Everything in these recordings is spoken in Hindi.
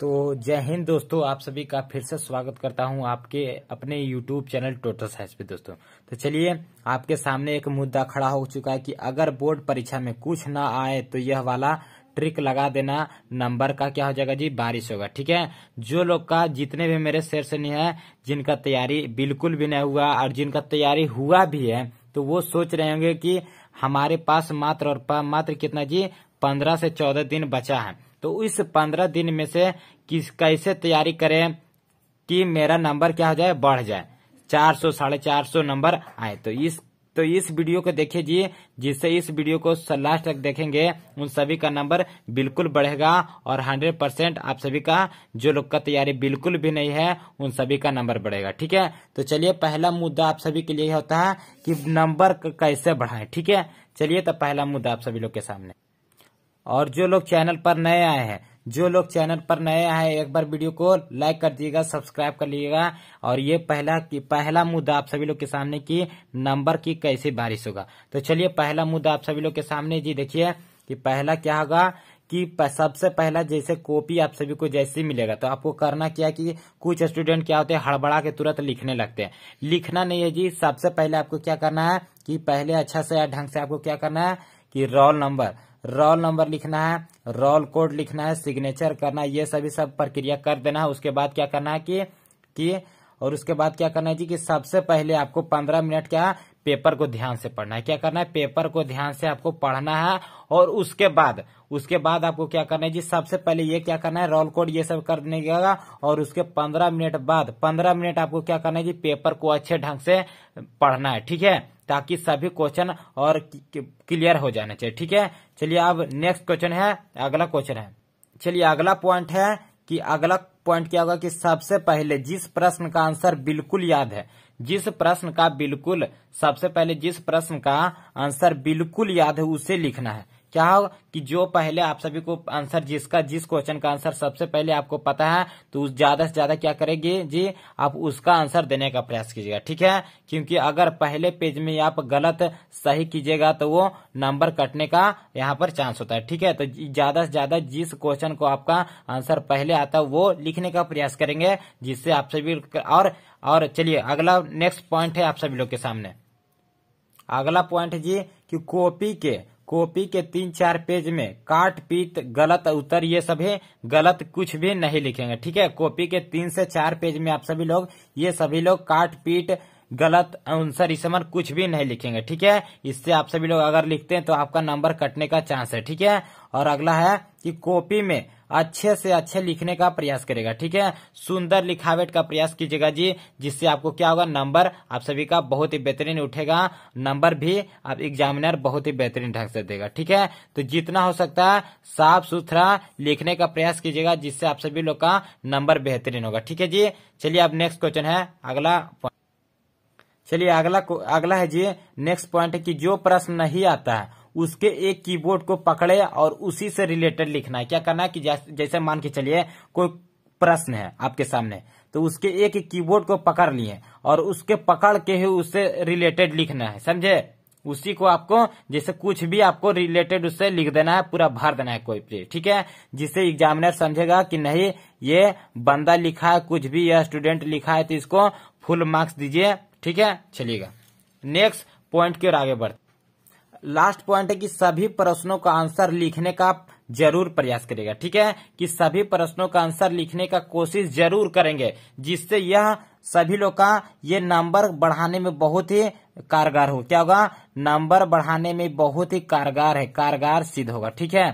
तो जय हिंद दोस्तों आप सभी का फिर से स्वागत करता हूं आपके अपने यूट्यूब चैनल टोटल साइंस पे दोस्तों तो चलिए आपके सामने एक मुद्दा खड़ा हो चुका है कि अगर बोर्ड परीक्षा में कुछ ना आए तो यह वाला ट्रिक लगा देना नंबर का क्या हो जाएगा जी बारिश होगा ठीक है जो लोग का जितने भी मेरे शेर से नहीं है जिनका तैयारी बिल्कुल भी नहीं हुआ और जिनका तैयारी हुआ भी है तो वो सोच रहे होंगे कि हमारे पास मात्र और मात्र कितना जी पंद्रह से चौदह दिन बचा है तो इस पंद्रह दिन में से किस कैसे तैयारी करें कि मेरा नंबर क्या हो जाए बढ़ जाए चार सौ साढ़े चार सौ नंबर आए तो इस तो इस वीडियो को देखिए जी जिससे इस वीडियो को लास्ट तक देखेंगे उन सभी का नंबर बिल्कुल बढ़ेगा और 100 परसेंट आप सभी का जो लोग का तैयारी बिल्कुल भी नहीं है उन सभी का नंबर बढ़ेगा ठीक है तो चलिए पहला मुद्दा आप सभी के लिए होता है कि नंबर कैसे बढ़ाएं ठीक है चलिए तो पहला मुद्दा आप सभी लोग के सामने और जो लोग चैनल पर नए आए हैं जो लोग चैनल पर नए आए एक बार वीडियो को लाइक कर दीजिएगा सब्सक्राइब कर लीजिएगा और ये पहला की पहला मुद्दा आप सभी लोग के सामने की नंबर की कैसे बारिश होगा तो चलिए पहला मुद्दा आप सभी लोग के सामने जी देखिए कि पहला क्या होगा कि सबसे पहला जैसे कॉपी आप सभी को जैसे मिलेगा तो आपको करना क्या कि कुछ स्टूडेंट क्या होते हैं हड़बड़ा के तुरंत लिखने लगते हैं लिखना नहीं है जी सबसे पहले आपको क्या करना है कि पहले अच्छा से ढंग से आपको क्या करना है कि रोल नंबर रोल नंबर लिखना है रोल कोड लिखना है सिग्नेचर करना है ये सभी सब प्रक्रिया कर देना है उसके बाद क्या करना है कि कि और उसके बाद क्या करना है जी कि सबसे पहले आपको पंद्रह मिनट क्या पेपर को ध्यान से पढ़ना है क्या करना है पेपर को ध्यान से आपको पढ़ना है और उसके बाद उसके बाद आपको क्या करना है जी सबसे पहले ये क्या करना है रोल कोड ये सब कर का और उसके पंद्रह मिनट बाद पंद्रह मिनट आपको क्या करना है जी पेपर को अच्छे ढंग से पढ़ना है ठीक है ताकि सभी क्वेश्चन और क्लियर हो जाना चाहिए ठीक है चलिए अब नेक्स्ट क्वेश्चन है अगला क्वेश्चन है चलिए अगला पॉइंट है कि अगला पॉइंट क्या होगा कि सबसे पहले जिस प्रश्न का आंसर बिल्कुल याद है जिस प्रश्न का बिल्कुल सबसे पहले जिस प्रश्न का आंसर बिल्कुल याद है उसे लिखना है क्या हो कि जो पहले आप सभी को आंसर जिसका जिस क्वेश्चन का आंसर सबसे पहले आपको पता है तो ज्यादा से ज्यादा क्या करेगी जी आप उसका आंसर देने का प्रयास कीजिएगा ठीक है क्योंकि अगर पहले पेज में आप गलत सही कीजिएगा तो वो नंबर कटने का यहाँ पर चांस होता है ठीक है तो ज्यादा से ज्यादा जिस क्वेश्चन को आपका आंसर पहले आता है वो लिखने का प्रयास करेंगे जिससे आप सभी और और चलिए अगला नेक्स्ट पॉइंट है आप सभी लोग के सामने अगला पॉइंट जी कि कॉपी के कॉपी के तीन चार पेज में काट पीट गलत उत्तर ये सभी गलत कुछ भी नहीं लिखेंगे ठीक है कॉपी के तीन से चार पेज में आप सभी लोग ये सभी लोग काट पीट गलत आंसर इस समय कुछ भी नहीं लिखेंगे ठीक है इससे आप सभी लोग अगर लिखते हैं तो आपका नंबर कटने का चांस है ठीक है और अगला है कि कॉपी में अच्छे से अच्छे लिखने का प्रयास करेगा ठीक है सुंदर लिखावट का प्रयास कीजिएगा जी जिससे आपको क्या होगा नंबर आप सभी का बहुत ही बेहतरीन उठेगा नंबर भी आप एग्जामिनर बहुत ही बेहतरीन ढंग से देगा ठीक है तो जितना हो सकता है साफ सुथरा लिखने का प्रयास कीजिएगा जिससे आप सभी लोग का नंबर बेहतरीन होगा ठीक है जी चलिए अब नेक्स्ट क्वेश्चन है अगला चलिए अगला अगला है जी नेक्स्ट पॉइंट है कि जो प्रश्न नहीं आता है उसके एक कीबोर्ड को पकड़े और उसी से रिलेटेड लिखना है क्या करना है कि जैसे मान के चलिए कोई प्रश्न है आपके सामने तो उसके एक कीबोर्ड को पकड़ लिए और उसके पकड़ के ही उससे रिलेटेड लिखना है समझे उसी को आपको जैसे कुछ भी आपको रिलेटेड उससे लिख देना है पूरा भर देना है कोई भी ठीक है जिससे एग्जामिनर समझेगा कि नहीं ये बंदा लिखा है कुछ भी या स्टूडेंट लिखा है तो इसको फुल मार्क्स दीजिए ठीक है चलिएगा नेक्स्ट पॉइंट की ओर आगे बढ़ते लास्ट पॉइंट है कि सभी प्रश्नों का आंसर लिखने का जरूर प्रयास करेगा ठीक है कि सभी प्रश्नों का आंसर लिखने का कोशिश जरूर करेंगे जिससे यह सभी लोग का ये नंबर बढ़ाने में बहुत ही कारगर हो क्या होगा नंबर बढ़ाने में बहुत ही कारगर है कारगर सिद्ध होगा ठीक है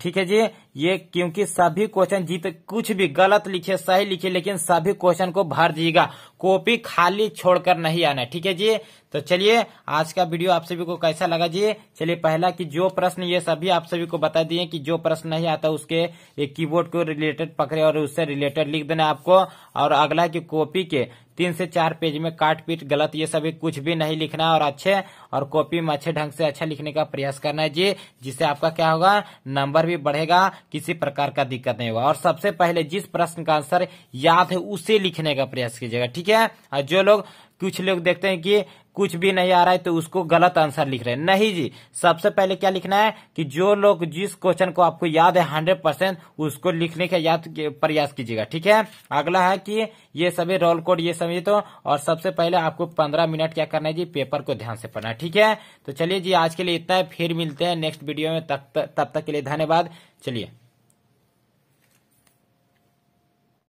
ठीक है जी ये क्योंकि सभी क्वेश्चन जीत कुछ भी गलत लिखे सही लिखे लेकिन सभी क्वेश्चन को भर दीजिएगा कॉपी खाली छोड़कर नहीं आना ठीक है जी तो चलिए आज का वीडियो आप सभी को कैसा लगा जी चलिए पहला कि जो प्रश्न ये सभी आप सभी को बता दिए कि जो प्रश्न नहीं आता उसके एक कीबोर्ड को रिलेटेड पकड़े और उससे रिलेटेड लिख देना आपको और अगला की कॉपी के तीन से चार पेज में काट पीट गलत ये सभी कुछ भी नहीं लिखना और अच्छे और कॉपी में अच्छे ढंग से अच्छा लिखने का प्रयास करना है जी जिससे आपका क्या होगा नंबर भी बढ़ेगा किसी प्रकार का दिक्कत नहीं होगा और सबसे पहले जिस प्रश्न का आंसर याद है उसे लिखने का प्रयास कीजिएगा ठीक है और जो लोग कुछ लोग देखते हैं कि कुछ भी नहीं आ रहा है तो उसको गलत आंसर लिख रहे हैं नहीं जी सबसे पहले क्या लिखना है कि जो लोग जिस क्वेश्चन को आपको याद है हंड्रेड परसेंट उसको लिखने का याद प्रयास कीजिएगा ठीक है अगला है कि ये सभी रोल कोड ये समझे तो और सबसे पहले आपको पंद्रह मिनट क्या करना है जी पेपर को ध्यान से पढ़ना है ठीक है तो चलिए जी आज के लिए इतना है फिर मिलते हैं नेक्स्ट वीडियो में तब तक के लिए धन्यवाद चलिए